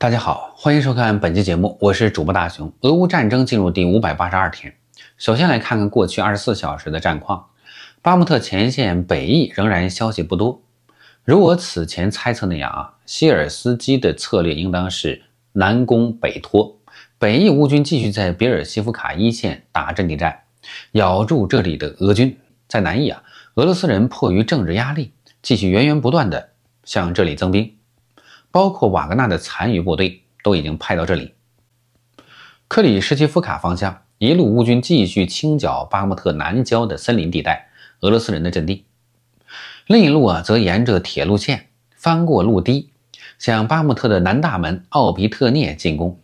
大家好，欢迎收看本期节目，我是主播大熊。俄乌战争进入第五百八十二天，首先来看看过去二十四小时的战况。巴穆特前线北翼仍然消息不多，如我此前猜测那样啊，希尔斯基的策略应当是南攻北拖。北翼乌军继续在比尔西夫卡一线打阵地战，咬住这里的俄军。在南翼啊，俄罗斯人迫于政治压力，继续源源不断的向这里增兵。包括瓦格纳的残余部队都已经派到这里。克里什季夫卡方向，一路乌军继续清剿巴莫特南郊的森林地带俄罗斯人的阵地；另一路啊，则沿着铁路线翻过路堤，向巴莫特的南大门奥皮特涅进攻，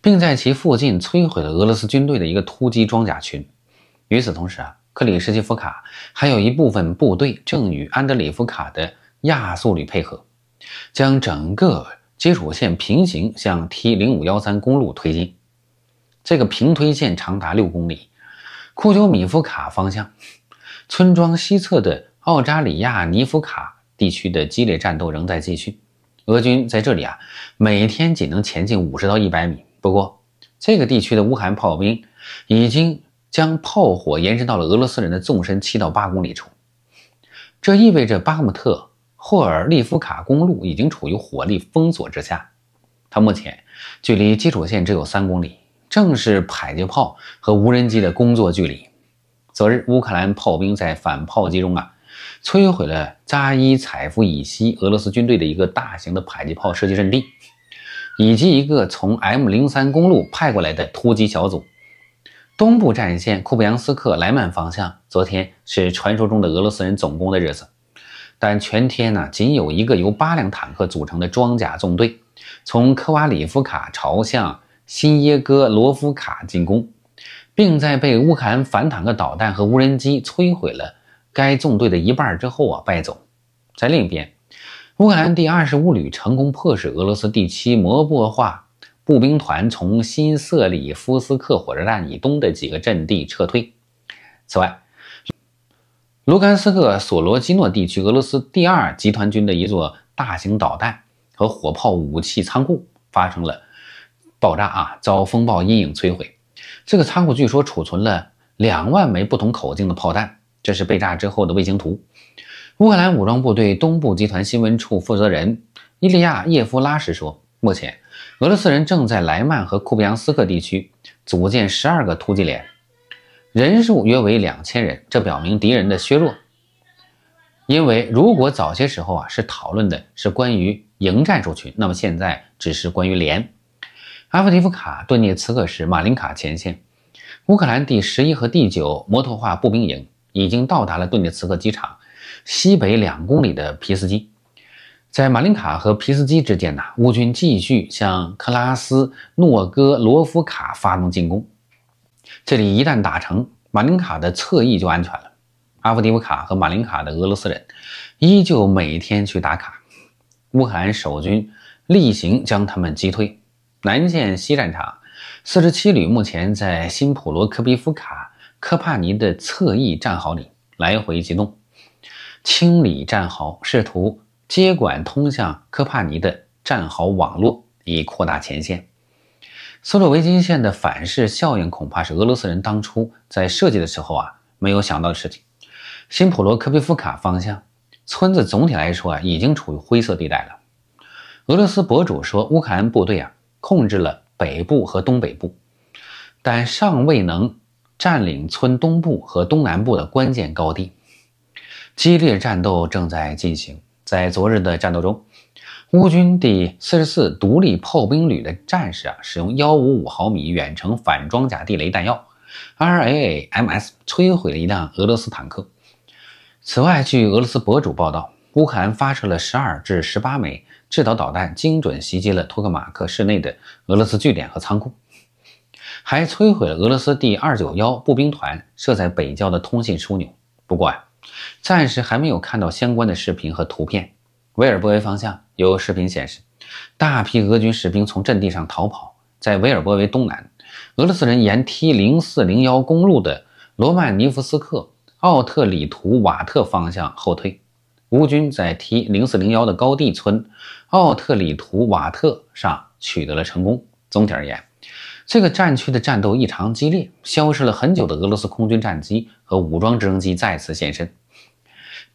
并在其附近摧毁了俄罗斯军队的一个突击装甲群。与此同时啊，克里什季夫卡还有一部分部队正与安德里夫卡的亚速旅配合。将整个接触线平行向 T 零五幺三公路推进，这个平推线长达六公里。库久米夫卡方向，村庄西侧的奥扎里亚尼夫卡地区的激烈战斗仍在继续。俄军在这里啊，每天仅能前进五十到一百米。不过，这个地区的乌兰炮兵已经将炮火延伸到了俄罗斯人的纵深七到八公里处，这意味着巴姆特。霍尔利夫卡公路已经处于火力封锁之下，它目前距离基础线只有三公里，正是迫击炮和无人机的工作距离。昨日，乌克兰炮兵在反炮击中啊，摧毁了扎伊采夫以西俄罗斯军队的一个大型的迫击炮射击阵地，以及一个从 M 零三公路派过来的突击小组。东部战线库布扬斯克莱曼方向，昨天是传说中的俄罗斯人总攻的日子。但全天呢，仅有一个由八辆坦克组成的装甲纵队从科瓦里夫卡朝向新耶戈罗夫卡进攻，并在被乌克兰反坦克导弹和无人机摧毁了该纵队的一半之后啊败走。在另一边，乌克兰第二十五旅成功迫使俄罗斯第七摩波化步兵团从新瑟里夫斯克火车站以东的几个阵地撤退。此外，卢甘斯克索罗基诺地区俄罗斯第二集团军的一座大型导弹和火炮武器仓库发生了爆炸啊，遭风暴阴影摧毁。这个仓库据说储存了两万枚不同口径的炮弹。这是被炸之后的卫星图。乌克兰武装部队东部集团新闻处负责人伊利亚耶夫拉什说：“目前，俄罗斯人正在莱曼和库布扬斯克地区组建十二个突击连。”人数约为两千人，这表明敌人的削弱。因为如果早些时候啊是讨论的是关于营战术群，那么现在只是关于连。阿夫迪夫卡、顿涅茨克是马林卡前线，乌克兰第十一和第九摩托化步兵营已经到达了顿涅茨克机场西北两公里的皮斯基。在马林卡和皮斯基之间呢，乌军继续向克拉斯诺戈罗夫卡发动进攻。这里一旦打成，马林卡的侧翼就安全了。阿夫迪夫卡和马林卡的俄罗斯人依旧每天去打卡，乌克兰守军例行将他们击退。南线西战场，四十七旅目前在新普罗科皮夫卡科帕尼的侧翼战壕里来回机动，清理战壕，试图接管通向科帕尼的战壕网络，以扩大前线。苏洛维金线的反噬效应，恐怕是俄罗斯人当初在设计的时候啊没有想到的事情。新普罗科皮夫卡方向，村子总体来说啊已经处于灰色地带了。俄罗斯博主说，乌克兰部队啊控制了北部和东北部，但尚未能占领村东部和东南部的关键高地。激烈战斗正在进行，在昨日的战斗中。乌军第四十四独立炮兵旅的战士啊，使用幺五五毫米远程反装甲地雷弹药 （R A M S） 摧毁了一辆俄罗斯坦克。此外，据俄罗斯博主报道，乌克兰发射了十二至十八枚制导导弹，精准袭击了托克马克市内的俄罗斯据点和仓库，还摧毁了俄罗斯第二九幺步兵团设在北郊的通信枢纽。不过啊，暂时还没有看到相关的视频和图片。维尔波维方向有视频显示，大批俄军士兵从阵地上逃跑。在维尔波维东南，俄罗斯人沿 T 零四零幺公路的罗曼尼夫斯克奥特里图瓦特方向后退。乌军在 T 零四零幺的高地村奥特里图瓦特上取得了成功。总体而言，这个战区的战斗异常激烈。消失了很久的俄罗斯空军战机和武装直升机再次现身。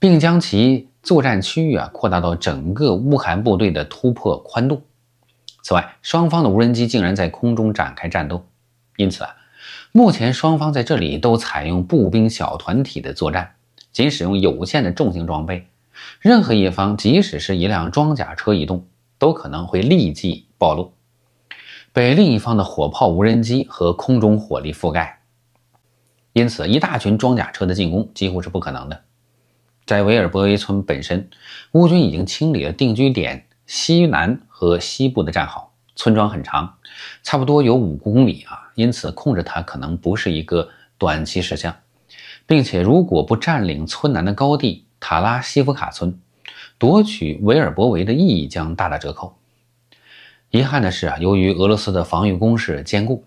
并将其作战区域啊扩大到整个乌韩部队的突破宽度。此外，双方的无人机竟然在空中展开战斗。因此啊，目前双方在这里都采用步兵小团体的作战，仅使用有限的重型装备。任何一方即使是一辆装甲车移动，都可能会立即暴露，被另一方的火炮、无人机和空中火力覆盖。因此，一大群装甲车的进攻几乎是不可能的。在维尔博维村本身，乌军已经清理了定居点西南和西部的战壕。村庄很长，差不多有五公里啊，因此控制它可能不是一个短期事项。并且，如果不占领村南的高地塔拉西夫卡村，夺取维尔博维的意义将大打折扣。遗憾的是啊，由于俄罗斯的防御工事坚固，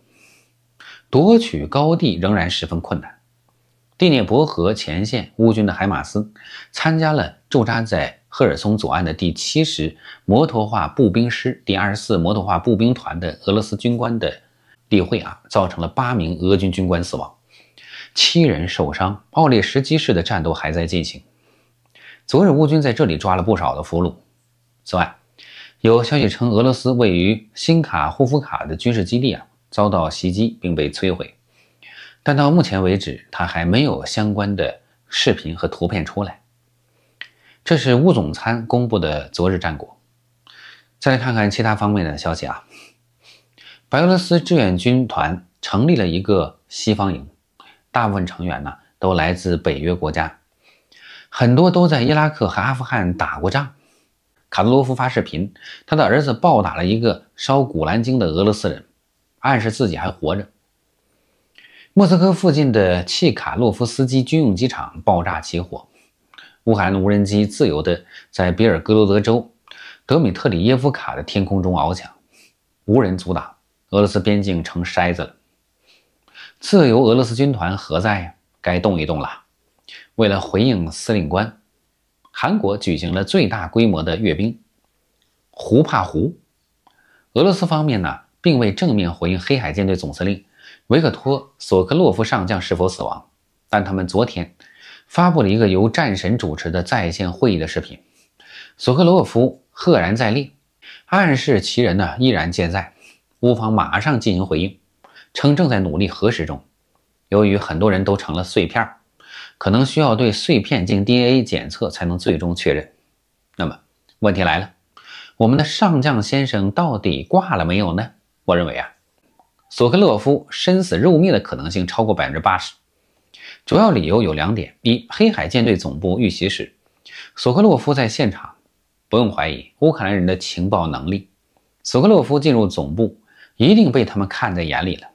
夺取高地仍然十分困难。第聂伯河前线，乌军的海马斯参加了驻扎在赫尔松左岸的第七十摩托化步兵师、第二十四摩托化步兵团的俄罗斯军官的例会啊，造成了八名俄军军官死亡，七人受伤。奥列什基市的战斗还在进行。昨日，乌军在这里抓了不少的俘虏。此外，有消息称，俄罗斯位于新卡霍夫卡的军事基地啊遭到袭击并被摧毁。但到目前为止，他还没有相关的视频和图片出来。这是乌总参公布的昨日战果。再来看看其他方面的消息啊！白俄罗斯志愿军团成立了一个西方营，大部分成员呢都来自北约国家，很多都在伊拉克和阿富汗打过仗。卡德罗夫发视频，他的儿子暴打了一个烧《古兰经》的俄罗斯人，暗示自己还活着。莫斯科附近的契卡洛夫斯基军用机场爆炸起火，乌克兰无人机自由地在比尔哥罗德州德米特里耶夫卡的天空中翱翔，无人阻挡，俄罗斯边境成筛子了。自由俄罗斯军团何在呀？该动一动了。为了回应司令官，韩国举行了最大规模的阅兵。胡怕胡，俄罗斯方面呢，并未正面回应黑海舰队总司令。维克托·索科洛夫上将是否死亡？但他们昨天发布了一个由战神主持的在线会议的视频，索科洛夫赫然在列，暗示其人呢依然健在。乌方马上进行回应，称正在努力核实中。由于很多人都成了碎片儿，可能需要对碎片进行 DNA 检测才能最终确认。那么问题来了，我们的上将先生到底挂了没有呢？我认为啊。索克洛夫身死肉灭的可能性超过百分之八十，主要理由有两点：一、黑海舰队总部遇袭时，索克洛夫在现场，不用怀疑乌克兰人的情报能力，索克洛夫进入总部一定被他们看在眼里了，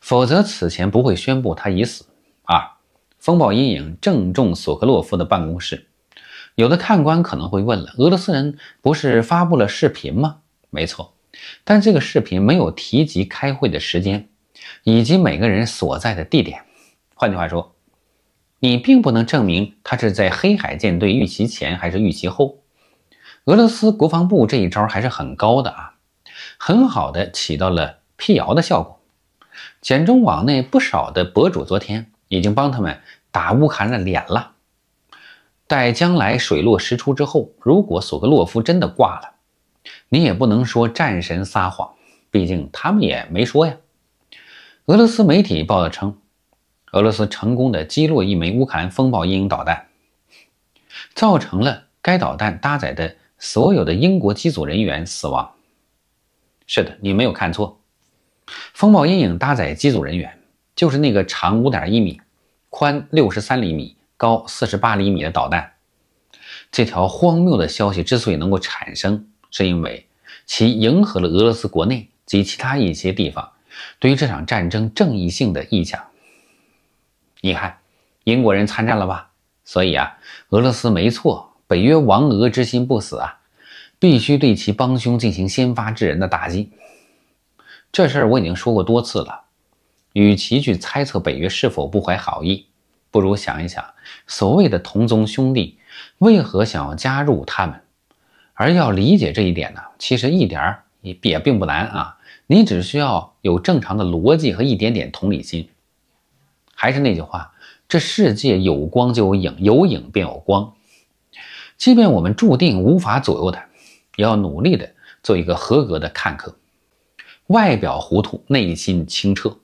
否则此前不会宣布他已死；二、风暴阴影正中索克洛夫的办公室。有的看官可能会问了，俄罗斯人不是发布了视频吗？没错。但这个视频没有提及开会的时间，以及每个人所在的地点。换句话说，你并不能证明他是在黑海舰队遇袭前还是遇袭后。俄罗斯国防部这一招还是很高的啊，很好的起到了辟谣的效果。简中网内不少的博主昨天已经帮他们打乌克兰的脸了。待将来水落石出之后，如果索格洛夫真的挂了。你也不能说战神撒谎，毕竟他们也没说呀。俄罗斯媒体报道称，俄罗斯成功的击落一枚乌克兰“风暴阴影”导弹，造成了该导弹搭载的所有的英国机组人员死亡。是的，你没有看错，“风暴阴影”搭载机组人员，就是那个长五点一米、宽六十三厘米、高四十八厘米的导弹。这条荒谬的消息之所以能够产生，是因为其迎合了俄罗斯国内及其他一些地方对于这场战争正义性的意向。你看，英国人参战了吧？所以啊，俄罗斯没错，北约亡俄之心不死啊，必须对其帮凶进行先发制人的打击。这事儿我已经说过多次了，与其去猜测北约是否不怀好意，不如想一想所谓的同宗兄弟为何想要加入他们。而要理解这一点呢，其实一点儿也也并不难啊，你只需要有正常的逻辑和一点点同理心。还是那句话，这世界有光就有影，有影便有光。即便我们注定无法左右它，也要努力的做一个合格的看客，外表糊涂，内心清澈。